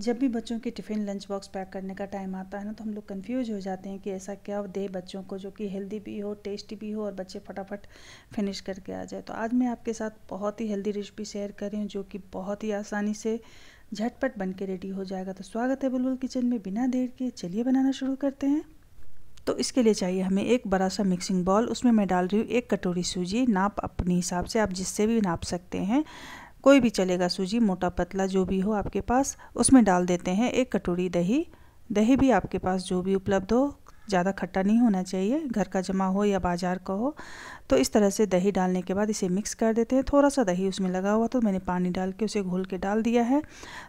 जब भी बच्चों के टिफ़िन लंच बॉक्स पैक करने का टाइम आता है ना तो हम लोग कन्फ्यूज हो जाते हैं कि ऐसा क्या दे बच्चों को जो कि हेल्दी भी हो टेस्टी भी हो और बच्चे फटाफट फिनिश करके आ जाए तो आज मैं आपके साथ बहुत ही हेल्दी रेसिपी शेयर कर रही हूँ जो कि बहुत ही आसानी से झटपट बन के रेडी हो जाएगा तो स्वागत है बुलबुल किचन में बिना देर के चलिए बनाना शुरू करते हैं तो इसके लिए चाहिए हमें एक बड़ा सा मिक्सिंग बॉल उसमें मैं डाल रही हूँ एक कटोरी सूजी नाप अपने हिसाब से आप जिससे भी नाप सकते हैं कोई भी चलेगा सूजी मोटा पतला जो भी हो आपके पास उसमें डाल देते हैं एक कटोरी दही दही भी आपके पास जो भी उपलब्ध हो ज़्यादा खट्टा नहीं होना चाहिए घर का जमा हो या बाज़ार का हो तो इस तरह से दही डालने के बाद इसे मिक्स कर देते हैं थोड़ा सा दही उसमें लगा हुआ तो मैंने पानी डाल के उसे घोल के डाल दिया है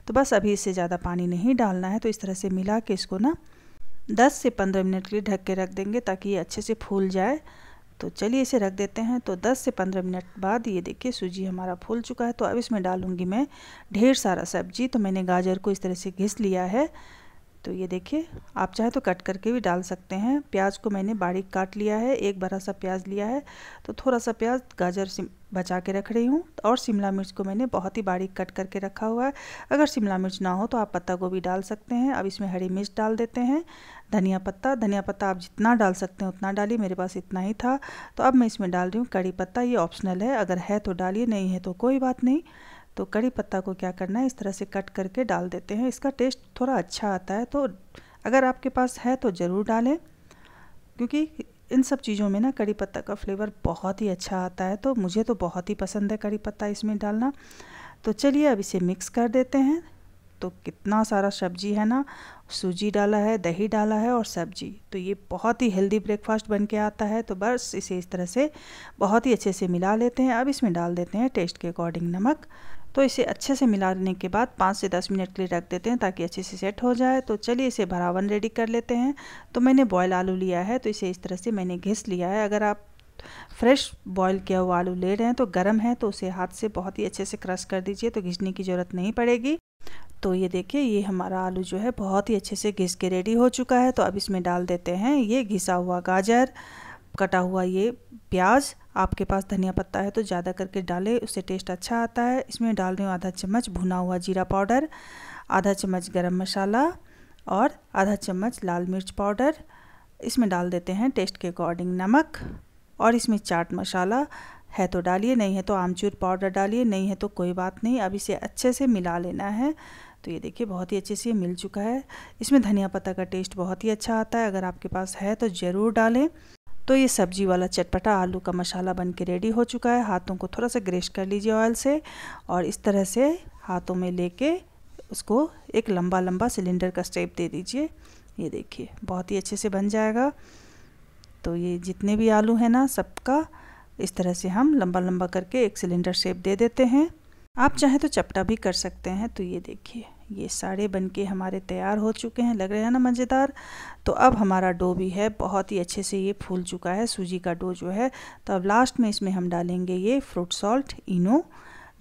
तो बस अभी इससे ज़्यादा पानी नहीं डालना है तो इस तरह से मिला के इसको ना 10 से 15 मिनट के लिए ढक के रख देंगे ताकि ये अच्छे से फूल जाए तो चलिए इसे रख देते हैं तो 10 से 15 मिनट बाद ये देखिए सूजी हमारा फूल चुका है तो अब इसमें डालूंगी मैं ढेर सारा सब्जी तो मैंने गाजर को इस तरह से घिस लिया है तो ये देखिए आप चाहे तो कट करके भी डाल सकते हैं प्याज को मैंने बारीक काट लिया है एक बड़ा सा प्याज लिया है तो थोड़ा सा प्याज गाजर बचा के रख रही हूँ और शिमला मिर्च को मैंने बहुत ही बारीक कट करके रखा हुआ है अगर शिमला मिर्च ना हो तो आप पत्ता गोभी डाल सकते हैं अब इसमें हरी मिर्च डाल देते हैं धनिया पत्ता धनिया पत्ता आप जितना डाल सकते हैं उतना डालिए मेरे पास इतना ही था तो अब मैं इसमें डाल रही हूँ कड़ी पत्ता ये ऑप्शनल है अगर है तो डालिए नहीं है तो कोई बात नहीं तो कड़ी पत्ता को क्या करना है इस तरह से कट करके डाल देते हैं इसका टेस्ट थोड़ा अच्छा आता है तो अगर आपके पास है तो ज़रूर डालें क्योंकि इन सब चीज़ों में ना कड़ी पत्ता का फ्लेवर बहुत ही अच्छा आता है तो मुझे तो बहुत ही पसंद है कड़ी पत्ता इसमें डालना तो चलिए अब इसे मिक्स कर देते हैं तो कितना सारा सब्जी है ना सूजी डाला है दही डाला है और सब्जी तो ये बहुत ही हेल्दी ब्रेकफास्ट बन के आता है तो बस इसे इस तरह से बहुत ही अच्छे से मिला लेते हैं अब इसमें डाल देते हैं टेस्ट के अकॉर्डिंग नमक तो इसे अच्छे से मिलाने के बाद पाँच से दस मिनट के लिए रख देते हैं ताकि अच्छे से सेट हो जाए तो चलिए इसे भरावन रेडी कर लेते हैं तो मैंने बॉयल आलू लिया है तो इसे इस तरह से मैंने घिस लिया है अगर आप फ्रेश बॉयल किया हुआ आलू ले रहे हैं तो गर्म है तो उसे हाथ से बहुत ही अच्छे से क्रश कर दीजिए तो घिसने की ज़रूरत नहीं पड़ेगी तो ये देखिए ये हमारा आलू जो है बहुत ही अच्छे से घिस के रेडी हो चुका है तो अब इसमें डाल देते हैं ये घिसा हुआ गाजर कटा हुआ ये प्याज आपके पास धनिया पत्ता है तो ज़्यादा करके डालें उससे टेस्ट अच्छा आता है इसमें डाल रही हूँ आधा चम्मच भुना हुआ जीरा पाउडर आधा चम्मच गरम मसाला और आधा चम्मच लाल मिर्च पाउडर इसमें डाल देते हैं टेस्ट के अकॉर्डिंग नमक और इसमें चाट मसाला है तो डालिए नहीं है तो आमचूर पाउडर डालिए नहीं है तो कोई बात नहीं अब इसे अच्छे से मिला लेना है तो ये देखिए बहुत ही अच्छे से मिल चुका है इसमें धनिया पत्ता का टेस्ट बहुत ही अच्छा आता है अगर आपके पास है तो ज़रूर डालें तो ये सब्जी वाला चटपटा आलू का मसाला बन के रेडी हो चुका है हाथों को थोड़ा सा ग्रेस कर लीजिए ऑयल से और इस तरह से हाथों में लेके उसको एक लंबा लंबा सिलेंडर का स्टेप दे दीजिए ये देखिए बहुत ही अच्छे से बन जाएगा तो ये जितने भी आलू हैं ना सबका इस तरह से हम लंबा लंबा करके एक सिलेंडर शेप दे देते हैं आप चाहें तो चपटा भी कर सकते हैं तो ये देखिए ये साड़े बनके हमारे तैयार हो चुके हैं लग रहे हैं ना मज़ेदार तो अब हमारा डो भी है बहुत ही अच्छे से ये फूल चुका है सूजी का डो जो है तो अब लास्ट में इसमें हम डालेंगे ये फ्रूट सॉल्ट इनो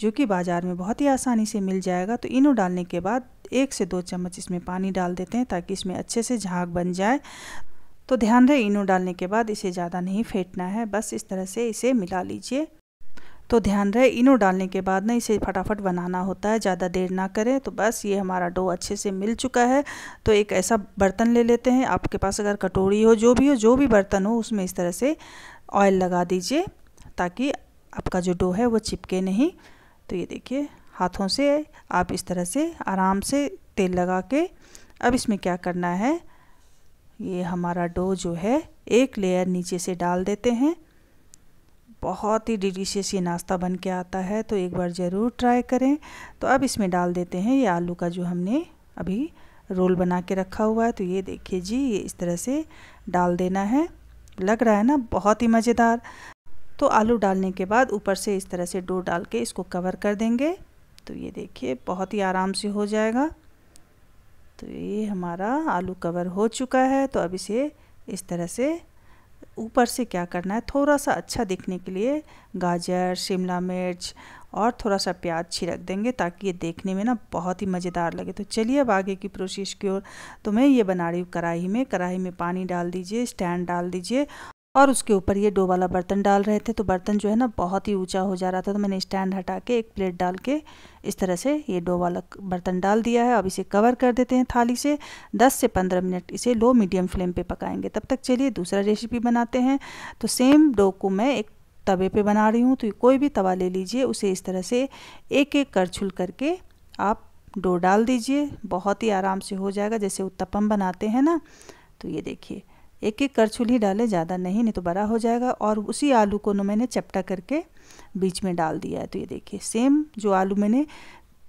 जो कि बाज़ार में बहुत ही आसानी से मिल जाएगा तो इनो डालने के बाद एक से दो चम्मच इसमें पानी डाल देते हैं ताकि इसमें अच्छे से झाग बन जाए तो ध्यान रहे इनो डालने के बाद इसे ज़्यादा नहीं फेंटना है बस इस तरह से इसे मिला लीजिए तो ध्यान रहे इनो डालने के बाद ना इसे फटाफट बनाना होता है ज़्यादा देर ना करें तो बस ये हमारा डो अच्छे से मिल चुका है तो एक ऐसा बर्तन ले लेते हैं आपके पास अगर कटोरी हो जो भी हो जो भी बर्तन हो उसमें इस तरह से ऑयल लगा दीजिए ताकि आपका जो डो है वो चिपके नहीं तो ये देखिए हाथों से आप इस तरह से आराम से तेल लगा के अब इसमें क्या करना है ये हमारा डो जो है एक लेयर नीचे से डाल देते हैं बहुत ही डिलीशियस ये नाश्ता बन के आता है तो एक बार ज़रूर ट्राई करें तो अब इसमें डाल देते हैं ये आलू का जो हमने अभी रोल बना के रखा हुआ है तो ये देखिए जी ये इस तरह से डाल देना है लग रहा है ना बहुत ही मज़ेदार तो आलू डालने के बाद ऊपर से इस तरह से डो डाल के इसको कवर कर देंगे तो ये देखिए बहुत ही आराम से हो जाएगा तो ये हमारा आलू कवर हो चुका है तो अब इसे इस तरह से ऊपर से क्या करना है थोड़ा सा अच्छा दिखने के लिए गाजर शिमला मिर्च और थोड़ा सा प्याज छिड़क देंगे ताकि ये देखने में ना बहुत ही मज़ेदार लगे तो चलिए अब आगे की प्रोसेस की ओर तो मैं ये बना रही हूँ कढ़ाई में कढ़ाई में पानी डाल दीजिए स्टैंड डाल दीजिए और उसके ऊपर ये डो वाला बर्तन डाल रहे थे तो बर्तन जो है ना बहुत ही ऊंचा हो जा रहा था तो मैंने स्टैंड हटा के एक प्लेट डाल के इस तरह से ये डो वाला बर्तन डाल दिया है अब इसे कवर कर देते हैं थाली से 10 से 15 मिनट इसे लो मीडियम फ्लेम पे पकाएंगे तब तक चलिए दूसरा रेसिपी बनाते हैं तो सेम डो को मैं एक तवे पर बना रही हूँ तो कोई भी तवा ले लीजिए उसे इस तरह से एक एक कर छुल करके आप डो डाल दीजिए बहुत ही आराम से हो जाएगा जैसे उत्तपम बनाते हैं ना तो ये देखिए एक एक कर चूल्ही डालें ज़्यादा नहीं नहीं तो बड़ा हो जाएगा और उसी आलू को ना मैंने चपटा करके बीच में डाल दिया है तो ये देखिए सेम जो आलू मैंने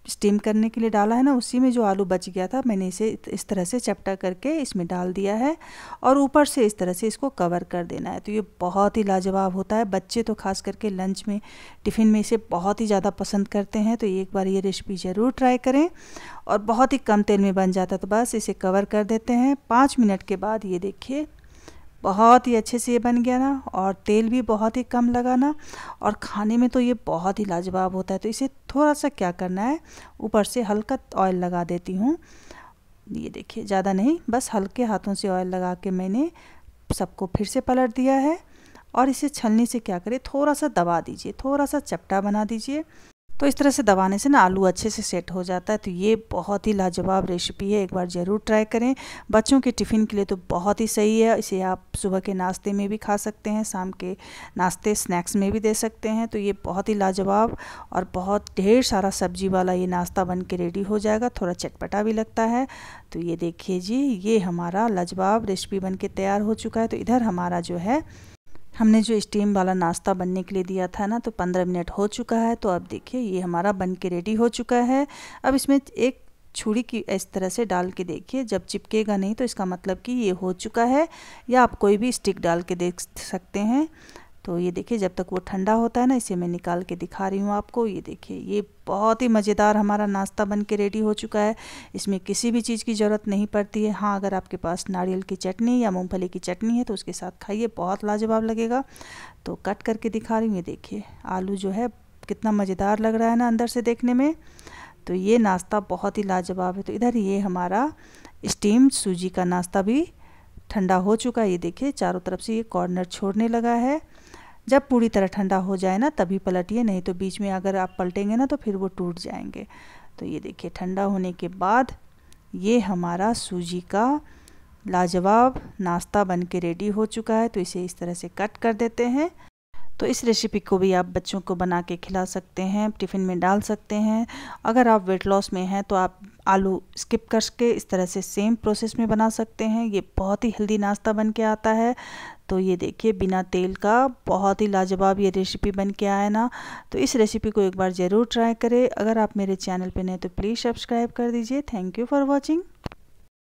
स्टीम करने के लिए डाला है ना उसी में जो आलू बच गया था मैंने इसे इस तरह से चपटा करके इसमें डाल दिया है और ऊपर से इस तरह से इसको कवर कर देना है तो ये बहुत ही लाजवाब होता है बच्चे तो खास करके लंच में टिफ़िन में इसे बहुत ही ज़्यादा पसंद करते हैं तो एक बार ये रेसिपी ज़रूर ट्राई करें और बहुत ही कम तेल में बन जाता तो बस इसे कवर कर देते हैं पाँच मिनट के बाद ये देखिए बहुत ही अच्छे से ये बन गया ना और तेल भी बहुत ही कम लगा ना और खाने में तो ये बहुत ही लाजवाब होता है तो इसे थोड़ा सा क्या करना है ऊपर से हल्का ऑयल लगा देती हूँ ये देखिए ज़्यादा नहीं बस हल्के हाथों से ऑयल लगा के मैंने सबको फिर से पलट दिया है और इसे छलनी से क्या करें थोड़ा सा दबा दीजिए थोड़ा सा चपटा बना दीजिए तो इस तरह से दबाने से ना आलू अच्छे से सेट हो जाता है तो ये बहुत ही लाजवाब रेसिपी है एक बार ज़रूर ट्राई करें बच्चों के टिफ़िन के लिए तो बहुत ही सही है इसे आप सुबह के नाश्ते में भी खा सकते हैं शाम के नाश्ते स्नैक्स में भी दे सकते हैं तो ये बहुत ही लाजवाब और बहुत ढेर सारा सब्जी वाला ये नाश्ता बन के रेडी हो जाएगा थोड़ा चटपटा भी लगता है तो ये देखिए जी ये हमारा लाजवाब रेसिपी बन के तैयार हो चुका है तो इधर हमारा जो है हमने जो स्टीम वाला नाश्ता बनने के लिए दिया था ना तो पंद्रह मिनट हो चुका है तो अब देखिए ये हमारा बन के रेडी हो चुका है अब इसमें एक छुरी की इस तरह से डाल के देखिए जब चिपकेगा नहीं तो इसका मतलब कि ये हो चुका है या आप कोई भी स्टिक डाल के देख सकते हैं तो ये देखिए जब तक वो ठंडा होता है ना इसे मैं निकाल के दिखा रही हूँ आपको ये देखिए ये बहुत ही मज़ेदार हमारा नाश्ता बन के रेडी हो चुका है इसमें किसी भी चीज़ की ज़रूरत नहीं पड़ती है हाँ अगर आपके पास नारियल की चटनी या मूंगफली की चटनी है तो उसके साथ खाइए बहुत लाजवाब लगेगा तो कट करके दिखा रही हूँ ये देखिए आलू जो है कितना मज़ेदार लग रहा है ना अंदर से देखने में तो ये नाश्ता बहुत ही लाजवाब है तो इधर ये हमारा स्टीम सूजी का नाश्ता भी ठंडा हो चुका है ये देखिए चारों तरफ से ये कॉर्नर छोड़ने लगा है जब पूरी तरह ठंडा हो जाए ना तभी पलटिए नहीं तो बीच में अगर आप पलटेंगे ना तो फिर वो टूट जाएंगे तो ये देखिए ठंडा होने के बाद ये हमारा सूजी का लाजवाब नाश्ता बन के रेडी हो चुका है तो इसे इस तरह से कट कर देते हैं तो इस रेसिपी को भी आप बच्चों को बना के खिला सकते हैं टिफ़िन में डाल सकते हैं अगर आप वेट लॉस में हैं तो आप आलू स्किप करके इस तरह से सेम प्रोसेस में बना सकते हैं ये बहुत ही हेल्दी नाश्ता बन के आता है तो ये देखिए बिना तेल का बहुत ही लाजवाब ये रेसिपी बन के आया ना तो इस रेसिपी को एक बार ज़रूर ट्राई करें अगर आप मेरे चैनल पर नए तो प्लीज़ सब्सक्राइब कर दीजिए थैंक यू फॉर वॉचिंग